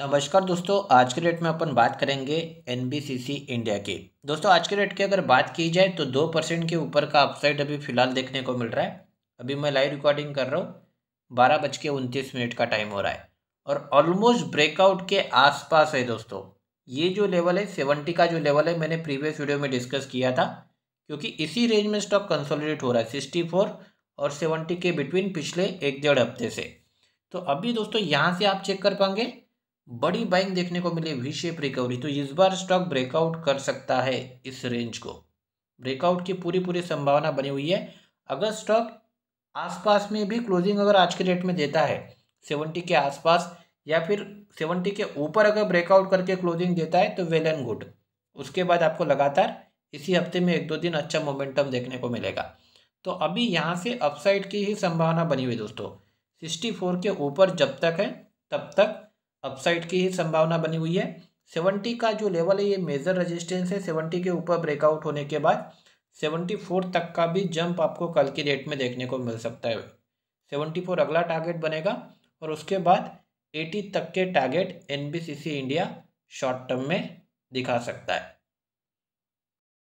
नमस्कार दोस्तों आज के डेट में अपन बात करेंगे एन इंडिया की दोस्तों आज के डेट की अगर बात की जाए तो दो परसेंट के ऊपर का अपसाइड अभी फिलहाल देखने को मिल रहा है अभी मैं लाइव रिकॉर्डिंग कर रहा हूँ बारह बज के उनतीस मिनट का टाइम हो रहा है और ऑलमोस्ट ब्रेकआउट के आसपास है दोस्तों ये जो लेवल है सेवेंटी का जो लेवल है मैंने प्रीवियस वीडियो में डिस्कस किया था क्योंकि इसी रेंज में स्टॉक कंसोलिडेट हो रहा है सिक्सटी और सेवेंटी के बिटवीन पिछले एक डेढ़ हफ्ते से तो अभी दोस्तों यहाँ से आप चेक कर पाएंगे बड़ी बाइंग देखने को मिली वी शेप रिकवरी तो इस बार स्टॉक ब्रेकआउट कर सकता है इस रेंज को ब्रेकआउट की पूरी पूरी संभावना बनी हुई है अगर स्टॉक आसपास में भी क्लोजिंग अगर आज के डेट में देता है सेवेंटी के आसपास या फिर सेवेंटी के ऊपर अगर ब्रेकआउट करके क्लोजिंग देता है तो वेल एंड गुड उसके बाद आपको लगातार इसी हफ्ते में एक दो दिन अच्छा मोमेंटम देखने को मिलेगा तो अभी यहाँ से अपसाइड की ही संभावना बनी हुई दोस्तों सिक्सटी फोर के ऊपर जब तक है तब तक अपसाइड की ही संभावना बनी हुई है सेवेंटी का जो लेवल है ये मेजर रेजिस्टेंस है सेवेंटी के ऊपर ब्रेकआउट होने के बाद सेवेंटी फोर तक का भी जंप आपको कल की डेट में देखने को मिल सकता है सेवेंटी फोर अगला टारगेट बनेगा और उसके बाद एटी तक के टारगेट एन इंडिया शॉर्ट टर्म में दिखा सकता है